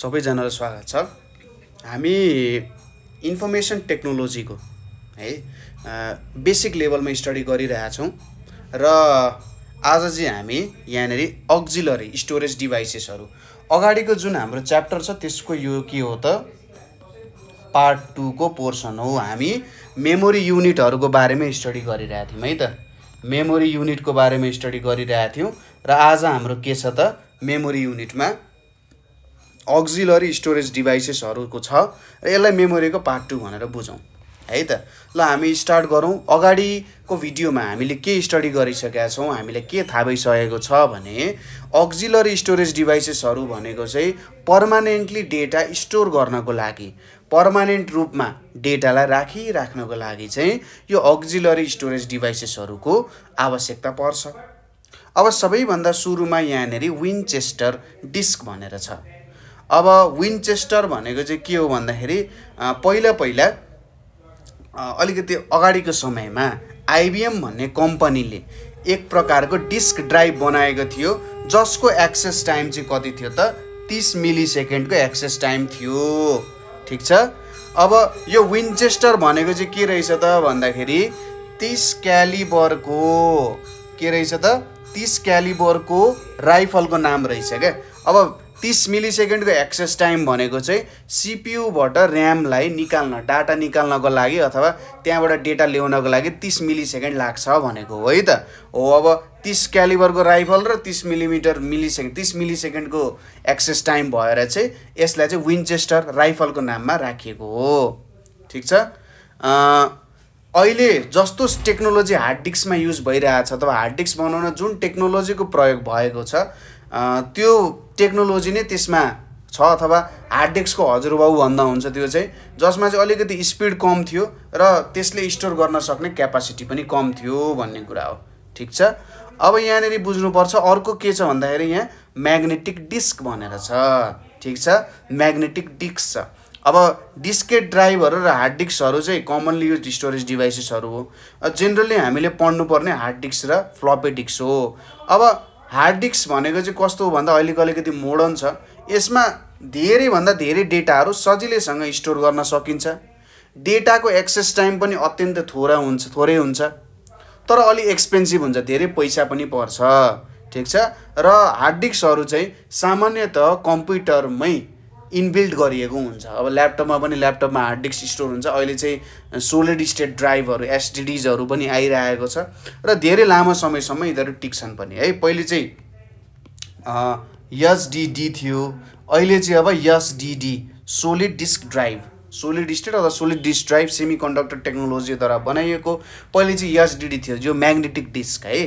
सबैजनालाई स्वागत छ हामी इन्फर्मेसन टेक्नोलोजीको है बेसिक लेभलमा स्टडी गरिरहेछौँ र आज चाहिँ हामी यहाँनिर अक्जिलरी स्टोरेज डिभाइसेसहरू अगाडिको जुन हाम्रो च्याप्टर छ त्यसको यो के हो त पार्ट टूको पोर्सन हो हामी मेमोरी युनिटहरूको बारेमा स्टडी गरिरहेको थियौँ है त मेमोरी युनिटको बारेमा स्टडी गरिरहेको थियौँ र आज हाम्रो के छ त मेमोरी युनिटमा अक्जिलरी स्टोरेज डिभाइसेसहरूको छ र यसलाई मेमोरीको पार्ट टू भनेर बुझौँ है त ल हामी स्टार्ट गरौँ अगाडिको भिडियोमा हामीले के स्टडी गरिसकेका छौँ हामीलाई के थाहा भइसकेको छ भने अक्जिलरी स्टोरेज डिभाइसेसहरू भनेको चाहिँ पर्मानेन्टली डेटा स्टोर गर्नको लागि पर्मानेन्ट रूपमा डेटालाई राखिराख्नको लागि चाहिँ यो अक्जिलरी स्टोरेज डिभाइसेसहरूको आवश्यकता पर्छ अब सबैभन्दा सुरुमा यहाँनिर विन्चेस्टर डिस्क भनेर छ अब विन्चेस्टर भनेको चाहिँ के हो भन्दाखेरि पहिला पहिला अलिकति अगाडिको समयमा आइबिएम भन्ने कम्पनीले एक प्रकारको डिस्क ड्राइभ बनाएको थियो जसको एक्सेस टाइम चाहिँ कति थियो त तिस मिली सेकेन्डको एक्सेस टाइम थियो ठिक छ अब यो विन्चेस्टर भनेको चाहिँ के रहेछ त भन्दाखेरि तिस क्यालिबरको के रहेछ त तिस क्यालिबरको राइफलको नाम रहेछ क्या अब तिस मिली सेकेन्डको एक्सेस टाइम भनेको चाहिँ सिपियुबाट ऱ्यामलाई निकाल्न डाटा निकाल्नको लागि अथवा त्यहाँबाट डेटा ल्याउनको लागि तिस मिली सेकेन्ड लाग्छ भनेको हो है त हो अब तिस क्यालिबरको राइफल र तिस मिलिमिटर मिली सेकेन्ड तिस मिली सेकेन्डको एक्सेस टाइम भएर चाहिँ यसलाई चाहिँ विन्चेस्टर राइफलको नाममा राखिएको हो ठिक छ अहिले जस्तो टेक्नोलोजी हार्ड डिस्कमा युज भइरहेछ अथवा हार्ड डिस्क बनाउन जुन टेक्नोलोजीको प्रयोग भएको छ त्यो टेक्नोलोजी नै त्यसमा छ अथवा हार्ड डिस्कको हजुरबाउ भन्दा हुन्छ त्यो चाहिँ जसमा चाहिँ अलिकति स्पिड कम थियो र त्यसले स्टोर गर्न सक्ने क्यापासिटी पनि कम थियो भन्ने कुरा हो ठिक छ अब यहाँनिर बुझ्नुपर्छ अर्को के छ भन्दाखेरि यहाँ म्याग्नेटिक डिस्क भनेर छ ठिक छ म्याग्नेटिक डिस्क छ अब डिस्केट ड्राइभहरू र हार्ड डिस्कहरू चाहिँ कमनली युज स्टोरेज डिभाइसेसहरू हो जेनरली हामीले पढ्नुपर्ने हार्ड डिस्क र फ्लपी डिस्क हो अब हार्ड डिस्क भनेको चाहिँ कस्तो हो भन्दा अहिलेको अलिकति मोडर्न छ यसमा धेरैभन्दा धेरै डेटाहरू सजिलैसँग स्टोर गर्न सकिन्छ डेटाको एक्सेस टाइम पनि अत्यन्त थोरै हुन्छ थोरै हुन्छ तर अलि एक्सपेन्सिभ हुन्छ धेरै पैसा पनि पर्छ ठिक छ र हार्ड डिस्कहरू चाहिँ सामान्यत कम्प्युटरमै इनबिल्ड गरिएको हुन्छ अब ल्यापटपमा पनि ल्यापटपमा हार्ड डिस्क स्टोर हुन्छ अहिले चाहिँ सोलिड स्टेट ड्राइभहरू एसडिडिजहरू पनि आइरहेको छ र धेरै लामो समयसम्म यिनीहरू टिक्छन् पनि है पहिले चाहिँ एसडिडी थियो अहिले चाहिँ अब SSD solid disk drive solid state अथवा solid disk drive semiconductor टेक्नोलोजीद्वारा बनाइएको पहिले चाहिँ एसडिडी थियो जो म्याग्नेटिक डिस्क है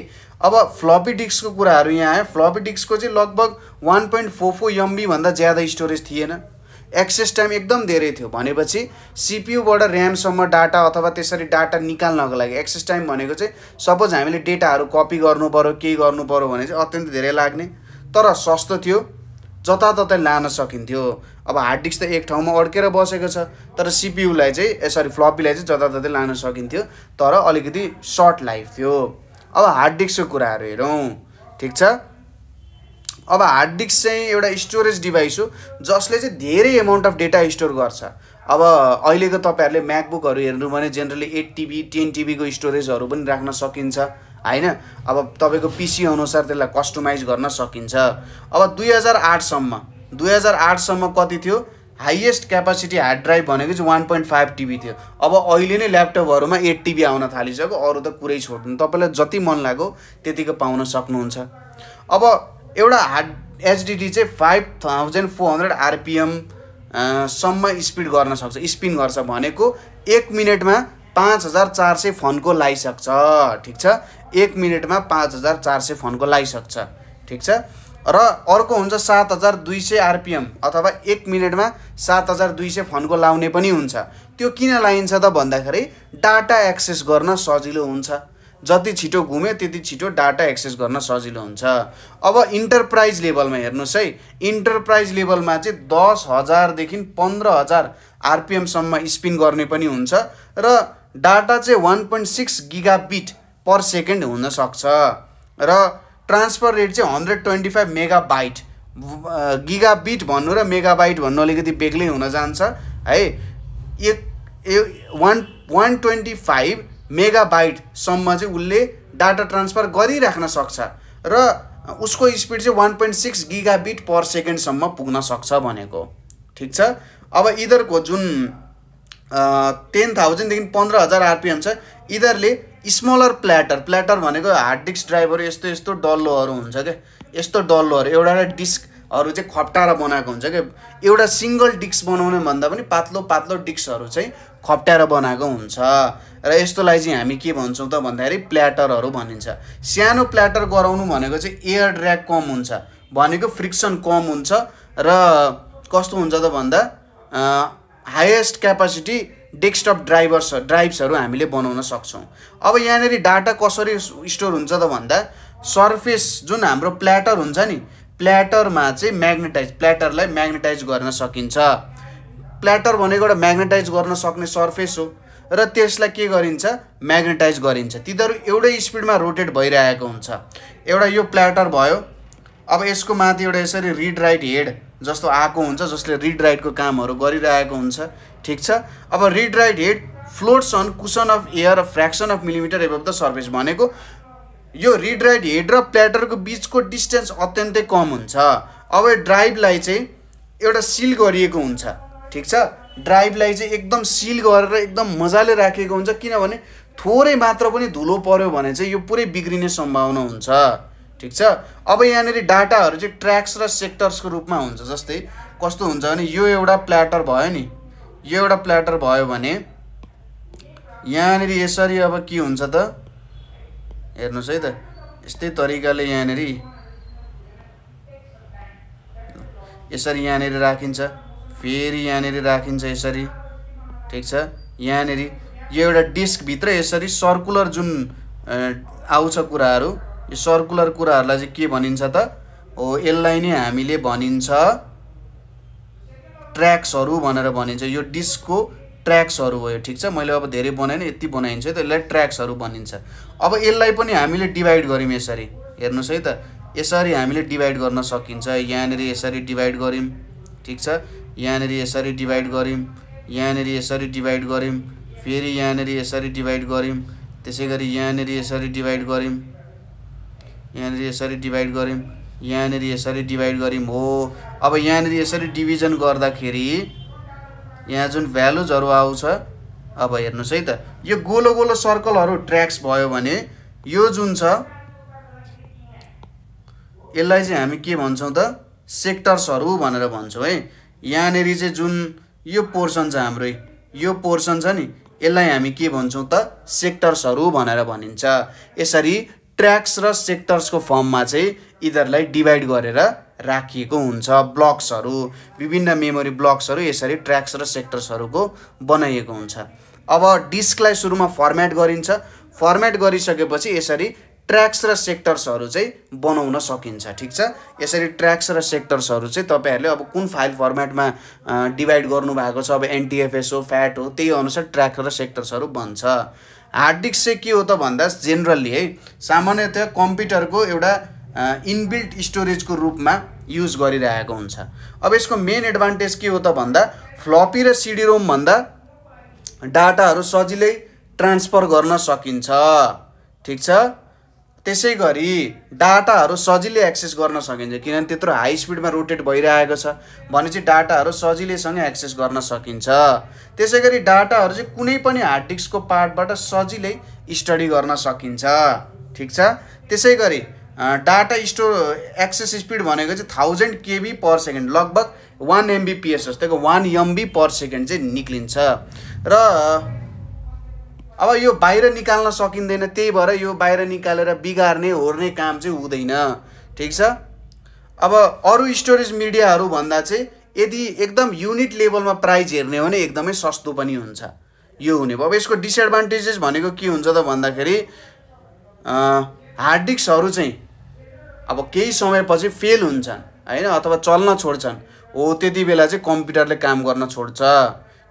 अब फ्लपी डिस्कको कुराहरू यहाँ आयो फ्लपी डिस्कको चाहिँ लगभग वान पोइन्ट फोर फोर एमबीभन्दा ज्यादा स्टोरेज थिएन एक्सेस टाइम एकदम धेरै थियो भनेपछि सिपियुबाट ऱ्यामसम्म डाटा अथवा त्यसरी डाटा निकाल्नको लागि एक्सेस टाइम भनेको चाहिँ सपोज हामीले डेटाहरू कपी गर्नु पऱ्यो केही गर्नु पऱ्यो भने चाहिँ अत्यन्त धेरै लाग्ने तर सस्तो थियो जताततै लान सकिन्थ्यो अब हार्ड डिस्क त एक ठाउँमा अड्केर बसेको छ तर सिपियुलाई चाहिँ सरी फ्लपीलाई चाहिँ जताततै लान सकिन्थ्यो तर अलिकति सर्ट लाइफ थियो अब हार्ड डिस्कको कुराहरू हेरौँ ठिक छ अब हार्ड डिस्क चाहिँ एउटा स्टोरेज डिभाइस हो जसले चाहिँ धेरै एमाउन्ट अफ डेटा स्टोर गर्छ अब अहिलेको तपाईँहरूले म्याकबुकहरू हेर्नु भने जेनरली एट टिबी टेन टिबीको स्टोरेजहरू पनि राख्न सकिन्छ होइन अब तपाईँको पिसी अनुसार त्यसलाई कस्टमाइज गर्न सकिन्छ अब दुई हजार आठसम्म दुई हजार आठसम्म कति थियो हाइएस्ट क्यापासिटी हार्ड ड्राइभ भनेको चाहिँ वान पोइन्ट फाइभ टिबी थियो अब अहिले नै ल्यापटपहरूमा एट टिबी आउन थालिसक्यो अरू त कुरै छोड्नु तपाईँलाई जति मन लाग्यो त्यतिको पाउन सक्नुहुन्छ अब एउटा हार्ड एचडिडी चाहिँ फाइभ थाउजन्ड फोर हन्ड्रेड आरपिएमसम्म स्पिड गर्न सक्छ स्पिन गर्छ भनेको एक मिनटमा पाँच हजार चार सय फन्को लाइसक्छ ठिक छ एक मिनटमा पाँच हजार चार सय फन्को लाइसक्छ ठिक छ र अर्को हुन्छ सात हजार दुई सय आरपिएम अथवा एक मिनटमा सात हजार दुई सय फन्को लाउने पनि हुन्छ त्यो किन लाइन्छ त भन्दाखेरि डाटा एक्सेस गर्न सजिलो हुन्छ जति छिटो घुम्यो त्यति छिटो डाटा एक्सेस गर्न सजिलो हुन्छ अब इन्टरप्राइज लेभलमा हेर्नुहोस् है इन्टरप्राइज लेभलमा चाहिँ दस हजारदेखि पन्ध्र हजार आरपिएमसम्म स्पिन गर्ने पनि हुन्छ र डाटा चाहिँ one point six gigabit per second हुनसक्छ र ट्रान्सफर रेट चाहिँ hundred twenty five megabyte gigabit भन्नु र मेगा बाइट भन्नु अलिकति बेग्लै हुन जान्छ है एक वान वान ट्वेन्टी फाइभ मेगा बाइटसम्म चाहिँ उसले डाटा ट्रान्सफर गरिराख्न सक्छ र उसको स्पिड चाहिँ one point six gigabit per सेकेन्डसम्म पुग्न सक्छ भनेको ठिक छ अब इधरको जुन टेन थाउजन्डदेखि पन्ध्र हजार आरपिएम छ यिनीहरूले स्मलर प्ल्याटर प्ल्याटर भनेको हार्ड डिस्क ड्राइभर यस्तो यस्तो डल्लोहरू हुन्छ क्या यस्तो डल्लोहरू एउटा डिस्क अरू चाहिँ खप्टाएर बनाएको हुन्छ क्या एउटा सिङ्गल डिक्स बनाउने भन्दा पनि पातलो पातलो डिक्सहरू चाहिँ खप्टाएर बनाएको हुन्छ र यस्तोलाई चाहिँ हामी के भन्छौँ त भन्दाखेरि प्ल्याटरहरू भनिन्छ सानो प्ल्याटर गराउनु भनेको चाहिँ एयर ड्र्याग कम हुन्छ भनेको फ्रिक्सन कम हुन्छ र कस्तो हुन्छ त भन्दा हाइएस्ट क्यापासिटी डेस्कटप ड्राइभर्स ड्राइभ्सहरू हामीले बनाउन सक्छौँ अब यहाँनिर डाटा कसरी स्टोर हुन्छ त भन्दा सर्फेस जुन हाम्रो प्ल्याटर हुन्छ नि प्ल्याटरमा चाहिँ म्याग्नेटाइज प्ल्याटरलाई म्याग्नेटाइज गर्न सकिन्छ प्ल्याटर भनेको एउटा म्याग्नेटाइज गर्न सक्ने सर्फेस हो र त्यसलाई के गरिन्छ म्याग्नेटाइज गरिन्छ तिनीहरू एउटै स्पिडमा रोटेट भइरहेको हुन्छ एउटा यो प्ल्याटर भयो अब यसको माथि एउटा यसरी रिड राइट हेड जस्तो आएको हुन्छ जसले रिड राइटको कामहरू गरिरहेको हुन्छ ठिक छ अब read write head floats on cushion of air fraction of millimetre above the surface भनेको यो रिड राइट हेड र प्ल्याटरको बिचको डिस्टेन्स अत्यन्तै कम हुन्छ अब ड्राइभलाई चाहिँ एउटा सिल गरिएको हुन्छ ठिक छ ड्राइभलाई चाहिँ एकदम सिल गरेर एकदम मजाले राखिएको हुन्छ किनभने थोरै मात्र पनि धुलो पऱ्यो भने चाहिँ यो पुरै बिग्रिने सम्भावना हुन्छ ठिक छ अब यहाँनिर डाटाहरू चाहिँ ट्र्याक्स र सेक्टर्सको रूपमा हुन्छ जस्तै कस्तो हुन्छ भने यो एउटा प्ल्याटर भयो नि यो एउटा प्ल्याटर भयो भने यहाँनिर यसरी अब के हुन्छ त हेर्नुहोस् है त यस्तै तरिकाले यहाँनिर यसरी यहाँनिर राखिन्छ फेरि यहाँनिर राखिन्छ यसरी ठिक छ यहाँनिर यो एउटा डिस्कभित्र यसरी सर्कुलर जुन आउँछ कुराहरू यो सर्कुलर कुराहरूलाई चाहिँ के भनिन्छ त हो यसलाई नै हामीले भनिन्छ ट्र्याक्सहरू भनेर भनिन्छ यो डिस्कको ट्र्याक्सहरू भयो ठिक छ मैले अब धेरै बनाएन यति बनाइन्छ त यसलाई ट्र्याक्सहरू भनिन्छ अब यसलाई पनि हामीले डिभाइड गऱ्यौँ यसरी हेर्नुहोस् है त यसरी हामीले डिभाइड गर्न सकिन्छ यहाँनिर यसरी डिभाइड गऱ्यौँ ठिक छ यहाँनिर यसरी डिभाइड गऱ्यौँ यहाँनिर यसरी डिभाइड गऱ्यौँ फेरि यहाँनिर यसरी डिभाइड गऱ्यौँ त्यसै गरी यहाँनिर यसरी डिभाइड गऱ्यौँ यहाँनिर यसरी डिभाइड गऱ्यौँ यहाँनिर यसरी डिभाइड गऱ्यौँ हो अब यहाँनिर यसरी डिभिजन गर्दाखेरि यहाँ जुन भ्यालुजहरू आउँछ अब हेर्नुहोस् है त यो गोलो गोलो सर्कलहरू ट्र्याक्स भयो भने यो जुन छ यसलाई चाहिँ हामी के भन्छौँ त सेक्टर्सहरू भनेर भन्छौँ है यहाँनिर चाहिँ जुन यो पोर्सन छ हाम्रो यो पोर्सन छ नि यसलाई हामी के भन्छौँ त सेक्टर्सहरू भनेर भनिन्छ यसरी ट्र्याक्स र सेक्टर्सको फर्ममा चाहिँ यिनीहरूलाई डिभाइड गरेर राखिएको हुन्छ ब्लक्सहरू विभिन्न मेमोरी ब्लक्सहरू यसरी ट्र्याक्स र सेक्टर्सहरूको बनाइएको हुन्छ अब डिस्कलाई सुरुमा फर्मेट गरिन्छ फर्मेट गरिसकेपछि यसरी ट्र्याक्स र सेक्टर्सहरू चाहिँ बनाउन सकिन्छ ठिक छ यसरी ट्र्याक्स र सेक्टर्सहरू चाहिँ तपाईँहरूले अब कुन फाइल फर्मेटमा डिभाइड गर्नुभएको छ अब एनटिएफएस हो फ्याट हो त्यही अनुसार ट्र्याक र सेक्टर्सहरू बन्छ हार्ड डिस्क चाहिँ के हो त भन्दा जेनरली है सामान्यतया कम्प्युटरको एउटा इनबिल्ट स्टोरेजको रूपमा युज गरिरहेको हुन्छ अब यसको मेन एडभान्टेज के हो त भन्दा फ्लपी र सिडी भन्दा डाटाहरू सजिलै ट्रान्सफर गर्न सकिन्छ ठिक छ त्यसै गरी डाटाहरू सजिलै एक्सेस गर्न सकिन्छ किनभने त्यत्रो हाई स्पिडमा रोटेट भइरहेको छ भने चाहिँ डाटाहरू सजिलैसँग एक्सेस गर्न सकिन्छ त्यसै गरी डाटाहरू चाहिँ कुनै पनि हार्ड डिस्कको पार्टबाट सजिलै स्टडी गर्न सकिन्छ ठिक छ त्यसै गरी डाटा स्टोर एक्सेस स्पिड भनेको चाहिँ थाउजन्ड केबी पर सेकेन्ड लगभग वान एमबिपिएस जस्तैको वान एमबी पर सेकेन्ड चाहिँ निक्लिन्छ र अब यो बाहिर निकाल्न सकिँदैन त्यही भएर यो बाहिर निकालेर बिगार्ने होर्ने काम चाहिँ हुँदैन ठिक छ अब अरू स्टोरेज मिडियाहरू भन्दा चाहिँ यदि एकदम युनिट लेभलमा प्राइज हेर्ने हो भने एकदमै सस्तो पनि हुन्छ यो हुने भयो अब यसको डिसएडभान्टेजेस भनेको के हुन्छ त भन्दाखेरि हार्ड डिस्कहरू चाहिँ अब केही समयपछि फेल हुन्छन् होइन अथवा चल्न छोड्छन् हो त्यति बेला चाहिँ कम्प्युटरले काम गर्न छोड्छ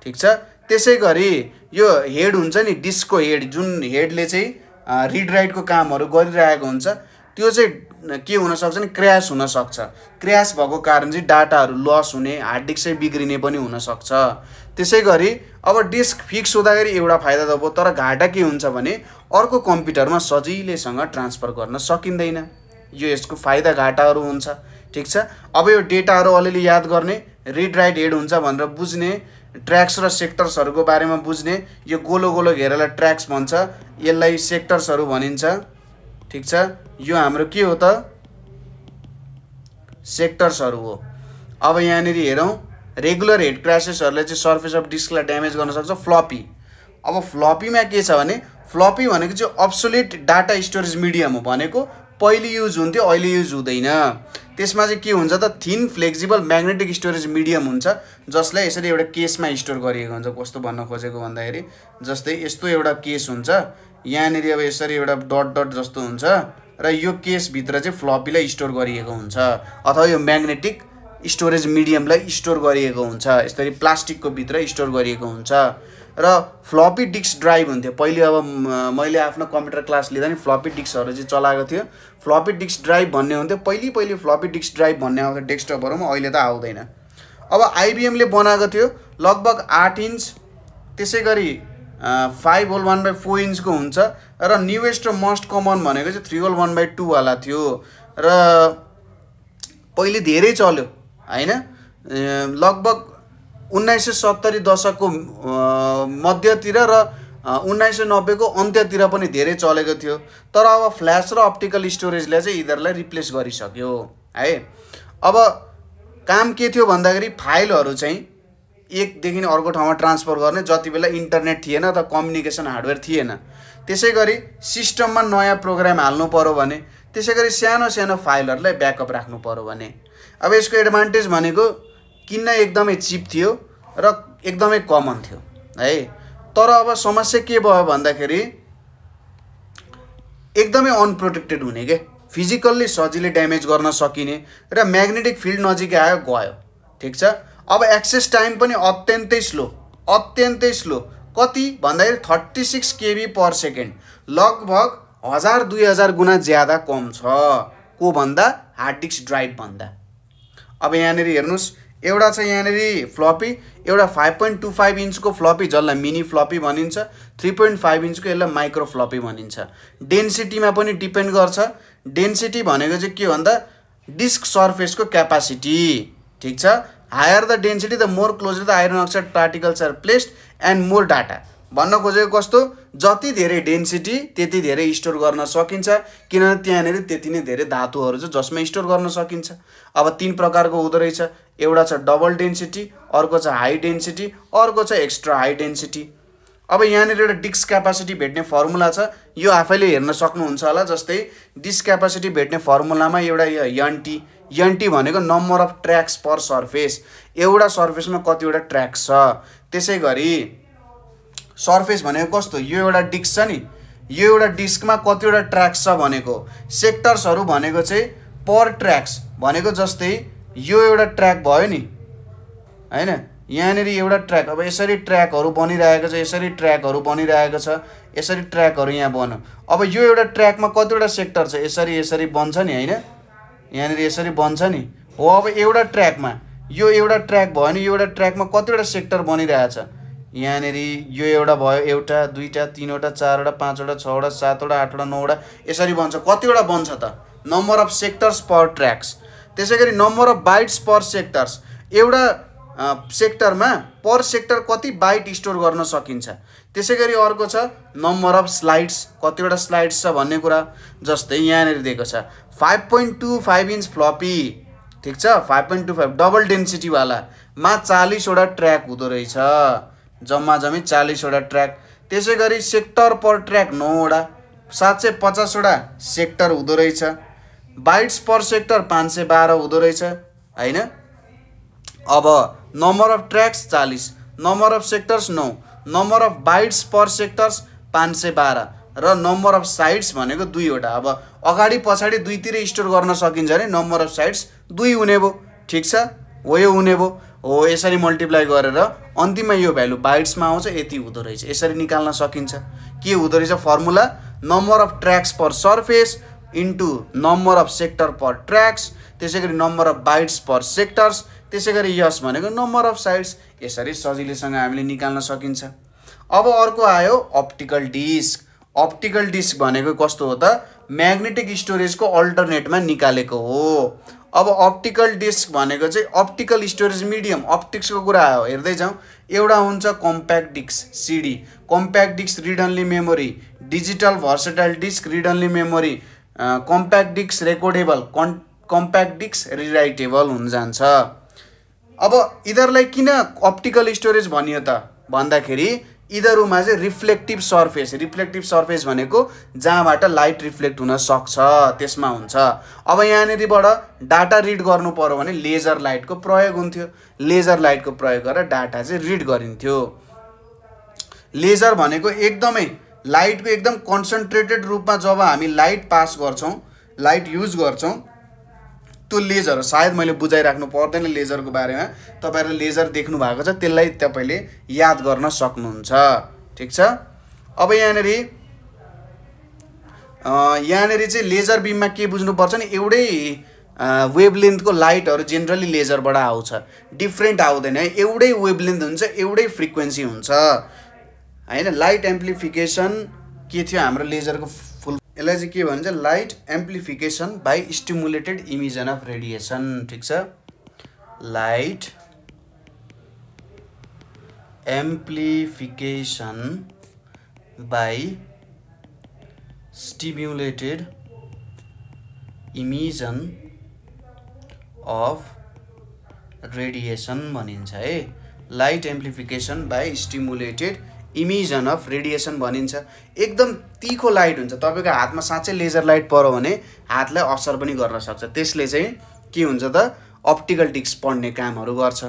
ठिक छ त्यसै गरी यो हेड हुन्छ नि डिस्कको हेड जुन हेडले चाहिँ रिड राइटको कामहरू गरिरहेको हुन्छ त्यो चाहिँ के हुनसक्छ नि क्र्यास हुनसक्छ क्र्यास भएको कारण चाहिँ डाटाहरू लस हुने हार्ड डिस्क चाहिँ बिग्रिने पनि हुनसक्छ त्यसै गरी अब डिस्क फिक्स हुँदाखेरि एउटा फाइदा त भयो तर घाटा के हुन्छ भने अर्को कम्प्युटरमा सजिलैसँग ट्रान्सफर गर्न सकिँदैन यो यसको फाइदा घाटाहरू हुन्छ ठिक छ अब यो डेटाहरू अलिअलि याद गर्ने रिड राइट हेड हुन्छ भनेर बुझ्ने ट्र्याक्स र सेक्टर्सहरूको बारेमा बुझ्ने यो गोलो गोलो घेरालाई ट्र्याक्स भन्छ यसलाई सेक्टर्सहरू भनिन्छ ठिक छ यो हाम्रो के हो त सेक्टर्सहरू हो अब यहाँनिर हेरौँ रेगुलर हेड क्रासेसहरूले चाहिँ सर्फेस अफ डिस्कलाई ड्यामेज गर्न सक्छ फ्लपी अब फ्लपीमा के छ भने फ्लपी भनेको चाहिँ अब्सोलेट डाटा स्टोरेज मिडियम हो भनेको पहिले युज हुन्थ्यो अहिले युज हुँदैन त्यसमा चाहिँ के हुन्छ त thin flexible magnetic storage medium हुन्छ जसलाई यसरी एउटा केसमा स्टोर गरिएको हुन्छ कस्तो भन्न खोजेको भन्दाखेरि जस्तै यस्तो एउटा केस हुन्छ यहाँनिर अब यसरी एउटा डट डट जस्तो हुन्छ र यो केसभित्र चाहिँ फ्लपीलाई स्टोर गरिएको हुन्छ अथवा यो म्याग्नेटिक स्टोरेज मिडियमलाई स्टोर गरिएको हुन्छ यसरी प्लास्टिकको भित्र स्टोर गरिएको हुन्छ र फ्लपी डिस्क ड्राइभ हुन्थ्यो पहिले अब मैले आफ्नो कम्प्युटर क्लास लिँदा नि फ्लपी डिस्कहरू चाहिँ चलाएको थियो फ्लपी डिस्क ड्राइभ भन्ने हुन्थ्यो पहिले पहिले फ्लपी डिस्क ड्राइभ भन्ने आउँथ्यो डेस्कटपहरूमा अहिले त आउँदैन अब आइबिएमले बनाएको थियो लगभग आठ इन्च त्यसै गरी five whole one by four इन्चको हुन्छ र न्युएस्ट र मोस्ट कमन भनेको चाहिँ थ्री होल वान बाई टूवाला थियो र पहिले धेरै चल्यो होइन लगभग उन्नाइस सय सत्तरी दशकको मध्यतिर र उन्नाइस सय नब्बेको अन्त्यतिर पनि धेरै चलेको थियो तर अब फ्ल्यास र अप्टिकल स्टोरेजले चाहिँ यिनीहरूलाई रिप्लेस गरिसक्यो है अब काम के थियो भन्दाखेरि फाइलहरू चाहिँ एकदेखि अर्को ठाउँमा ट्रान्सफर गर्ने जति बेला इन्टरनेट थिएन त कम्युनिकेसन हार्डवेयर थिएन त्यसै गरी सिस्टममा नयाँ प्रोग्राम हाल्नु पऱ्यो भने त्यसै गरी सानो सानो फाइलहरूलाई ब्याकअप राख्नु पऱ्यो भने अब यसको एडभान्टेज भनेको किन्न एकदमै चिप थियो र एकदमै कमन थियो है तर अब समस्या के भयो भन्दाखेरि एकदमै अनप्रोटेक्टेड हुने के फिजिकल्ली सजिलै ड्यामेज गर्न सकिने र म्याग्नेटिक फिल्ड नजिकै आयो गयो ठिक छ अब एक्सेस टाइम पनि अत्यन्तै स्लो अत्यन्तै स्लो कति भन्दाखेरि thirty six KB per second लगभग हजार दुई हजार गुणा ज्यादा कम छ को भन्दा हार्ड डिस्क ड्राइभ भन्दा अब यहाँनिर हेर्नुहोस् एउटा छ यहाँनिर फ्लपी एउटा फाइभ पोइन्ट टू फाइभ इन्चको फ्लपी जसलाई मिनी फ्लपी भनिन्छ थ्री पोइन्ट फाइभ इन्चको यसलाई माइक्रो फ्लपी भनिन्छ डेन्सिटीमा पनि डिपेन्ड गर्छ डेन्सिटी भनेको चाहिँ के भन्दा डिस्क सर्फेसको क्यापासिटी ठिक छ higher the density the more close the iron oxide particles are placed and more data भन्न खोजेको कस्तो जति धेरै डेन्सिटी त्यति धेरै स्टोर गर्न सकिन्छ किनभने त्यहाँनिर त्यति नै धेरै धातुहरू छ जसमा स्टोर गर्न सकिन्छ अब तिन प्रकारको हुँदो रहेछ एउटा छ डबल डेन्सिटी अर्को छ हाई डेन्सिटी अर्को छ एक्स्ट्रा हाई डेन्सिटी अब यहाँनिर एउटा डिस्क क्यापासिटी भेट्ने फर्मुला छ यो आफैले हेर्न सक्नुहुन्छ होला जस्तै डिस्क क्यापासिटी भेट्ने फर्मुलामा एउटा यन्टी यन्टी भनेको number of tracks per surface एउटा सर्फेसमा कतिवटा ट्र्याक्स छ त्यसै गरी सर्फेस भनेको कस्तो यो एउटा डिस्क छ नि यो एउटा डिस्कमा कतिवटा ट्र्याक्स छ भनेको सेक्टर्सहरू भनेको चाहिँ पर ट्र्याक्स भनेको जस्तै यो एउटा ट्र्याक भयो नि होइन यहाँनिर एउटा ट्र्याक अब यसरी ट्र्याकहरू बनिरहेको छ यसरी ट्र्याकहरू बनिरहेको छ यसरी ट्र्याकहरू यहाँ बन्यो अब यो एउटा ट्र्याकमा कतिवटा सेक्टर छ यसरी यसरी बन्छ नि होइन यहाँनिर यसरी बन्छ नि हो अब एउटा ट्र्याकमा यो एउटा ट्र्याक भयो नि यो एउटा ट्र्याकमा कतिवटा सेक्टर बनिरहेछ यहाँनिर यो एउटा भयो एउटा दुईवटा तिनवटा चारवटा पाँचवटा छवटा सातवटा आठवटा नौवटा यसरी बन्छ कतिवटा बन्छ त number of sectors per tracks त्यसै गरी number of bytes per sectors एउटा सेक्टरमा पर सेक्टर कति बाइट स्टोर गर्न सकिन्छ त्यसै गरी अर्को छ नम्बर अफ स्लाइड्स कतिवटा स्लाइड्स छ भन्ने कुरा जस्तै यहाँनिर दिएको छ five point two five inch floppy ठिक छ five point two five double डेन्सिटीवालामा चालिसवटा ट्र्याक हुँदो रहेछ जम्मा जम्मी चालिसवटा ट्र्याक त्यसै गरी सेक्टर पर ट्र्याक नौवटा सात सय पचासवटा सेक्टर हुँदो रहेछ बाइट्स पर सेक्टर पाँच सय बाह्र हुँदो रहेछ होइन अब नम्बर अफ ट्र्याक्स चालिस नम्बर अफ सेक्टर्स नौ number of bytes per sectors पाँच सय बाह्र र नम्बर अफ साइड्स भनेको दुईवटा अब अगाडि पछाडि दुईतिर स्टोर गर्न सकिन्छ अरे नम्बर अफ साइड्स दुई हुने भयो ठिक छ हो यो हुने भयो हो यसरी मल्टिप्लाई गरेर अन्तिममा यो भ्यालु बाइट्समा आउँछ यति हुँदो रहेछ यसरी निकाल्न सकिन्छ के हुँदो रहेछ formula number of tracks per surface into number of sector per tracks त्यसै गरी number of bytes per sectors त्यसै गरी यस भनेको नम्बर अफ साइड्स यसरी सजिलैसँग हामीले निकाल्न सकिन्छ अब अर्को आयो अप्टिकल डिस्क अप्टिकल डिस्क भनेको कस्तो हो त म्याग्नेटिक स्टोरेजको अल्टरनेटमा निकालेको हो अब अप्टिकल डिस्क भनेको चाहिँ अप्टिकल स्टोरेज मिडियम अप्टिक्सको कुरा आयो हेर्दै जाउँ एउटा हुन्छ compact disc CD compact disc read only memory digital versatile disc read only memory compact disc recordable कन् कम्प्याक्ट डिस्क रिराइटेबल हुन जान्छ अब यिनीहरूलाई किन अप्टिकल स्टोरेज भनियो त भन्दाखेरि यिनीहरूमा चाहिँ रिफ्लेक्टिभ सर्फेस रिफ्लेक्टिभ सर्फेस भनेको जहाँबाट लाइट रिफ्लेक्ट हुन सक्छ त्यसमा हुन्छ अब यहाँनिरबाट डाटा रिड गर्नु पऱ्यो भने लेजर लाइटको प्रयोग हुन्थ्यो लेजर लाइटको प्रयोग गरेर डाटा चाहिँ रिड गरिन्थ्यो लेजर भनेको एकदमै लाइटको एकदम कन्सन्ट्रेटेड रूपमा जब हामी लाइट पास गर्छौँ लाइट युज गर्छौँ त्यो लेजर सायद मैले बुझाइराख्नु पर्दैन लेजरको बारेमा तपाईँहरूले लेजर देख्नु भएको छ त्यसलाई तपाईँले याद गर्न सक्नुहुन्छ ठिक छ अब यहाँनिर यहाँनिर चाहिँ लेजर बिममा के बुझ्नुपर्छ भने एउटै वेभलेन्थको लाइटहरू जेनरली लेजरबाट आउँछ डिफ्रेन्ट आउँदैन एउटै वेभलेन्थ हुन्छ एउटै फ्रिक्वेन्सी हुन्छ होइन लाइट एम्प्लिफिकेसन के थियो हाम्रो लेजरको फुल यसलाई चाहिँ के भन्छ light amplification by stimulated emission of radiation ठिक छ light amplification by stimulated emission of radiation भनिन्छ है light amplification by stimulated emission of radiation भनिन्छ एकदम तिखो लाइट हुन्छ तपाईँको हातमा साँच्चै लेजर लाइट पऱ्यो भने हातलाई असर पनि गर्न सक्छ त्यसले चाहिँ के हुन्छ त अप्टिकल डिस्क पढ्ने कामहरू गर्छ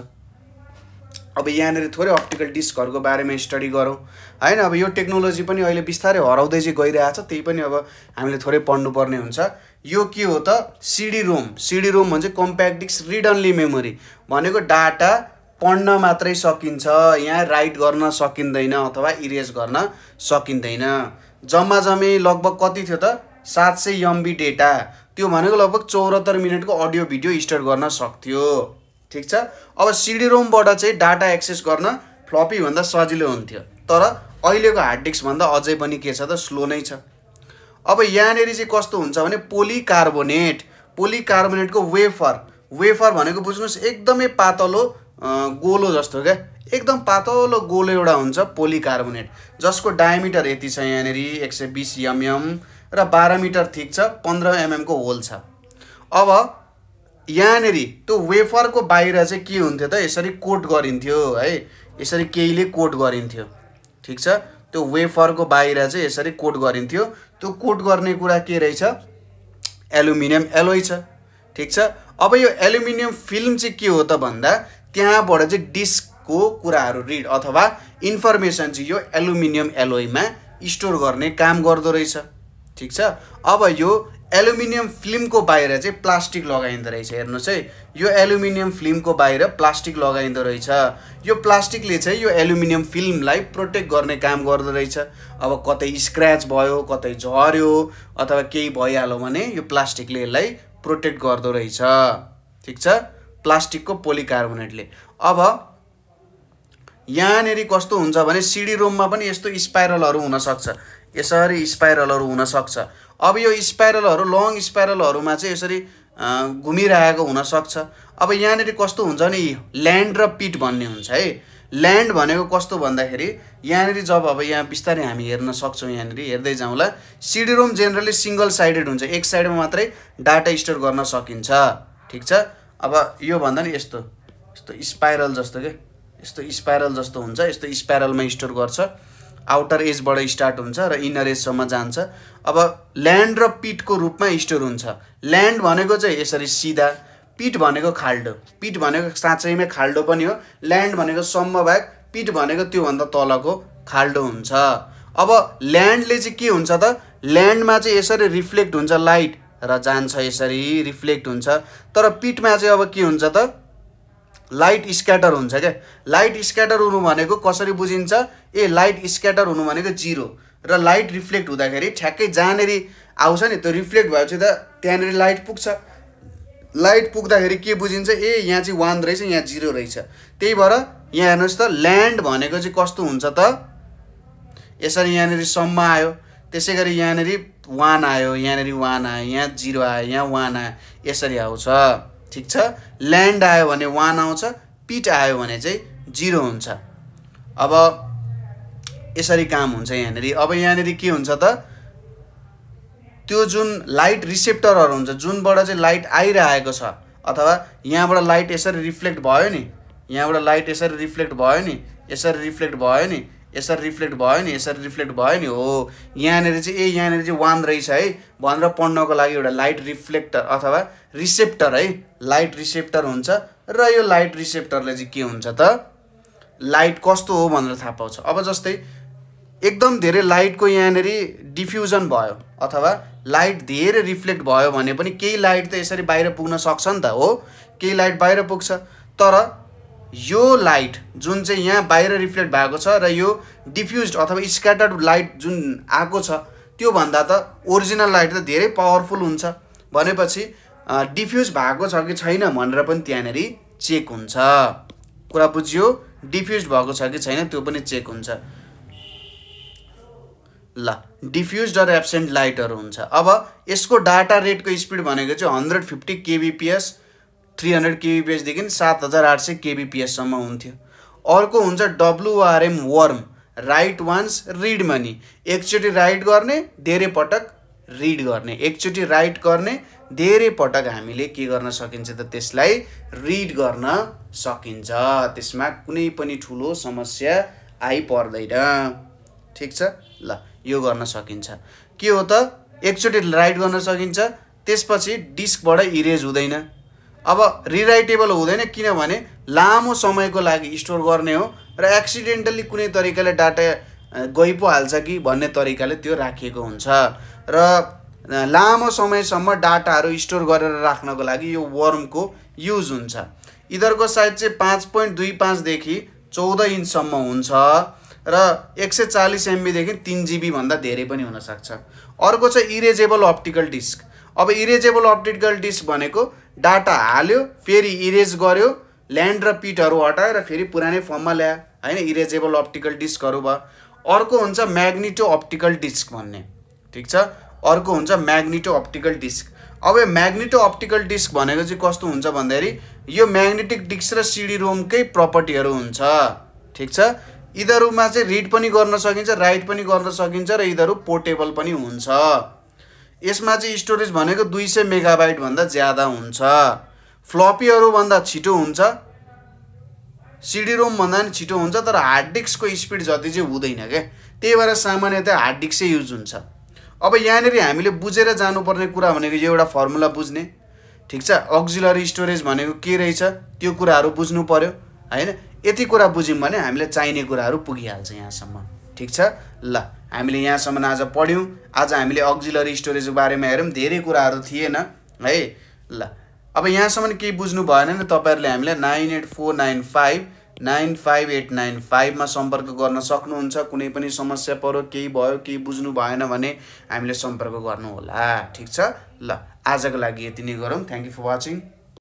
अब यहाँनिर थोरै अप्टिकल डिस्कहरूको बारेमा स्टडी गरौँ होइन अब यो टेक्नोलोजी पनि अहिले बिस्तारै हराउँदै चाहिँ गइरहेछ त्यही पनि अब हामीले थोरै पढ्नुपर्ने हुन्छ यो के हो त सिडी रोम सिडी रोम भन्छ compact disc read only memory भनेको डाटा पढ्न मात्रै सकिन्छ यहाँ राइट गर्न सकिँदैन अथवा इरेज गर्न सकिँदैन जम्मा जम्मी लगभग कति थियो त सात सय एमबी डेटा त्यो भनेको लगभग चौहत्तर मिनटको अडियो भिडियो स्टोर गर्न सक्थ्यो ठिक छ अब सिडी रोमबाट चाहिँ डाटा एक्सेस गर्न फ्लपीभन्दा सजिलो हुन्थ्यो तर अहिलेको हार्ड डिस्कभन्दा अझै पनि के छ त स्लो नै छ अब यहाँनिर चाहिँ कस्तो हुन्छ भने पोलिकार्बोनेट पोलिकार्बोनेटको वेफर वेफर भनेको बुझ्नुहोस् एकदमै पातलो गोलो जस्तो क्या एकदम पातलो गोलो एउटा हुन्छ पोलिकार्बोनेट जसको डायमिटर यति छ यहाँनिर एक सय बिस एमएम र बाह्र मिटर ठिक छ पन्ध्र एमएमको होल छ अब यहाँनिर त्यो वेफरको बाहिर चाहिँ के हुन्थ्यो त यसरी कोट गरिन्थ्यो है यसरी केहीले कोट गरिन्थ्यो ठिक छ त्यो वेफरको बाहिर चाहिँ यसरी कोट गरिन्थ्यो त्यो कोट गर्ने कुरा के रहेछ एलुमिनियम एलोइ छ ठिक छ अब यो एल्युमिनियम फिल्म चाहिँ के हो त भन्दा त्यहाँबाट चाहिँ डिस्कको कुराहरू रिड अथवा इन्फर्मेसन चाहिँ यो एलुमिनियम एलोइमा स्टोर गर्ने काम गर्दो रहेछ ठिक छ अब यो एलुमिनियम फिल्मको बाहिर चाहिँ प्लास्टिक लगाइँदो रहेछ हेर्नुहोस् है यो एलुमिनियम फिल्मको बाहिर प्लास्टिक लगाइँदो रहेछ यो प्लास्टिकले चाहिँ यो एलुमिनियम फिल्मलाई प्रोटेक्ट गर्ने काम गर्दो रहेछ अब कतै स्क्र्याच भयो कतै झऱ्यो अथवा केही भइहाल्यो भने यो प्लास्टिकले यसलाई प्रोटेक्ट गर्दो रहेछ ठिक छ प्लास्टिकको पोलिकार्बोनेटले अब यहाँनिर कस्तो हुन्छ भने सिडी रोममा पनि यस्तो स्पाइरलहरू हुनसक्छ यसरी स्पाइरलहरू हुनसक्छ अब यो स्पाइरलहरू लङ स्पाइरलहरूमा चाहिँ यसरी घुमिरहेको हुनसक्छ अब यहाँनिर कस्तो हुन्छ भने ल्यान्ड र पिट भन्ने हुन्छ है ल्यान्ड भनेको कस्तो भन्दाखेरि यहाँनिर जब अब यहाँ बिस्तारै हामी हेर्न सक्छौँ यहाँनिर हेर्दै जाउँला CD ROM generally single sided हुन्छ एक साइडमा मात्रै डाटा स्टोर गर्न सकिन्छ ठिक छ अब यो भन्दा नि यस्तो यस्तो स्पाइरल जस्तो के यस्तो स्पाइरल जस्तो हुन्छ यस्तो स्पाइरलमा स्टोर गर्छ आउटर एजबाट स्टार्ट हुन्छ र इनर एजसम्म जान्छ अब ल्यान्ड र पिटको रूपमा स्टोर हुन्छ ल्यान्ड भनेको चाहिँ यसरी सिधा पिट भनेको खाल्डो पिट भनेको साँच्चैमै खाल्डो पनि हो ल्यान्ड भनेको सम्मभाग पिट भनेको त्योभन्दा तलको खाल्डो हुन्छ अब ल्यान्डले चाहिँ के हुन्छ त ल्यान्डमा चाहिँ यसरी रिफ्लेक्ट हुन्छ लाइट र जान्छ यसरी रिफ्लेक्ट हुन्छ तर पिटमा चाहिँ अब के हुन्छ त लाइट स्क्याटर हुन्छ क्या लाइट स्क्याटर हुनु भनेको कसरी बुझिन्छ ए लाइट स्क्याटर हुनु भनेको जिरो र लाइट रिफ्लेक्ट हुँदाखेरि ठ्याक्कै जहाँनिर आउँछ नि त्यो रिफ्लेक्ट भएपछि त त्यहाँनिर लाइट पुग्छ लाइट पुग्दाखेरि के बुझिन्छ ए यहाँ चाहिँ वान रहेछ यहाँ जिरो रहेछ त्यही भएर यहाँ हेर्नुहोस् त ल्यान्ड भनेको चाहिँ कस्तो हुन्छ त यसरी यहाँनिर सम्म आयो त्यसै गरी यहाँनिर वान आयो यहाँनिर वान आयो यहाँ जिरो आयो यहाँ वान आयो यसरी आउँछ ठिक छ ल्यान्ड आयो भने वान आउँछ पिट आयो भने चाहिँ जिरो हुन्छ अब यसरी काम हुन्छ यहाँनिर अब यहाँनिर के हुन्छ त त्यो जुन लाइट रिसेप्टरहरू हुन्छ जुनबाट चाहिँ लाइट आइरहेको छ अथवा यहाँबाट लाइट यसरी रिफ्लेक्ट भयो नि यहाँबाट लाइट यसरी रिफ्लेक्ट भयो नि यसरी रिफ्लेक्ट भयो नि यसरी रिफ्लेक्ट भयो नि यसरी रिफ्लेक्ट भयो नि हो यहाँनिर चाहिँ ए यहाँनिर चाहिँ वान रहेछ है भनेर पढ्नको लागि एउटा लाइट रिफ्लेक्टर अथवा रिसेप्टर है लाइट रिसेप्टर हुन्छ र यो लाइट रिसेप्टरले चाहिँ के हुन्छ त लाइट कस्तो हो भनेर थाहा पाउँछ अब जस्तै एकदम धेरै लाइटको यहाँनिर डिफ्युजन भयो अथवा लाइट धेरै रिफ्लेक्ट भयो भने पनि केही लाइट त यसरी बाहिर पुग्न सक्छ नि त हो केही लाइट बाहिर पुग्छ तर यो लाइट जुन चाहिँ यहाँ बाहिर रिफ्लेक्ट भएको छ र यो डिफ्युज अथवा स्क्याटर्ड लाइट जुन आएको छ त्योभन्दा त ओरिजिनल लाइट त धेरै पावरफुल हुन्छ भनेपछि डिफ्युज भएको छ कि छैन भनेर पनि त्यहाँनिर चेक हुन्छ कुरा बुझियो डिफ्युज भएको छ कि छैन त्यो पनि चेक हुन्छ ल डिफ्युज र एब्सेन्ट लाइटहरू हुन्छ अब यसको डाटा रेटको स्पिड भनेको चाहिँ hundred fifty KBPS three hundred केबिपिएसदेखि सात हजार आठ सय केबिपिएससम्म हुन्थ्यो अर्को हुन्छ WRM worm write once read many एकचोटि राइट गर्ने धेरै पटक रिड गर्ने एकचोटि राइट गर्ने धेरै पटक हामीले के गर्न सकिन्छ त त्यसलाई रिड गर्न सकिन्छ त्यसमा कुनै पनि ठुलो समस्या आइपर्दैन ठिक छ ल यो गर्न सकिन्छ के हो त एकचोटि राइट गर्न सकिन्छ त्यसपछि डिस्कबाट इरेज हुँदैन अब रिराइटेबल हुँदैन किनभने लामो समयको लागि स्टोर गर्ने हो र एक्सिडेन्टली कुनै तरिकाले डाटा गइ पो हाल्छ कि भन्ने तरिकाले त्यो राखिएको हुन्छ र लामो समयसम्म डाटाहरू स्टोर गरेर राख्नको लागि यो वर्मको युज हुन्छ यिनीहरूको साइज चाहिँ पाँच पोइन्ट दुई पाँचदेखि चौध इन्चसम्म हुन्छ र एक सय चालिस एमबीदेखि तिन जिबीभन्दा धेरै पनि हुनसक्छ अर्को छ इरेजेबल अप्टिकल डिस्क अब इरेजेबल अप्टिकल डिस्क भनेको डाटा हाल्यो फेरि इरेज गर्यो ल्यान्ड र पिटहरू हटाएर फेरि पुरानै फर्ममा ल्यायो होइन इरेजेबल अप्टिकल डिस्कहरू भयो अर्को हुन्छ म्याग्नेटो अप्टिकल डिस्क भन्ने ठिक छ अर्को हुन्छ म्याग्नेटो अप्टिकल डिस्क अब यो म्याग्नेटो अप्टिकल डिस्क भनेको चाहिँ कस्तो हुन्छ भन्दाखेरि यो म्याग्नेटिक डिस्क र सिडी रोमकै प्रपर्टीहरू हुन्छ ठिक छ यिनीहरूमा चाहिँ रिड पनि गर्न सकिन्छ राइट पनि गर्न सकिन्छ र यिनीहरू पोर्टेबल पनि हुन्छ यसमा चाहिँ स्टोरेज भनेको दुई सय मेगाबाइटभन्दा ज्यादा हुन्छ फ्लपीहरूभन्दा छिटो हुन्छ सिडी रोमभन्दा पनि छिटो हुन्छ तर हार्ड डिस्कको स्पिड जति चाहिँ हुँदैन क्या त्यही भएर सामान्यतया हार्ड डिस्कै युज हुन्छ अब यहाँनिर हामीले बुझेर जानुपर्ने कुरा भनेको यो एउटा फर्मुला बुझ्ने ठिक छ अक्जिलरी स्टोरेज भनेको के रहेछ त्यो कुराहरू बुझ्नु पऱ्यो होइन यति कुरा बुझ्यौँ भने हामीले चाहिने कुराहरू पुगिहाल्छ यहाँसम्म ठिक छ ल हामीले यहाँसम्म आज पढ्यौँ आज हामीले अक्जिलरी स्टोरेजको बारेमा हेऱ्यौँ धेरै कुराहरू थिएन है ल अब यहाँसम्म केही बुझ्नु भएन नि तपाईँहरूले हामीलाई nine eight four nine five nine five eight nine फाइभमा सम्पर्क गर्न सक्नुहुन्छ कुनै पनि समस्या पऱ्यो केही भयो केही बुझ्नु भएन भने हामीले सम्पर्क गर्नुहोला ठिक छ ल आजको लागि यति नै गरौँ थ्याङ्क यू फर वाचिङ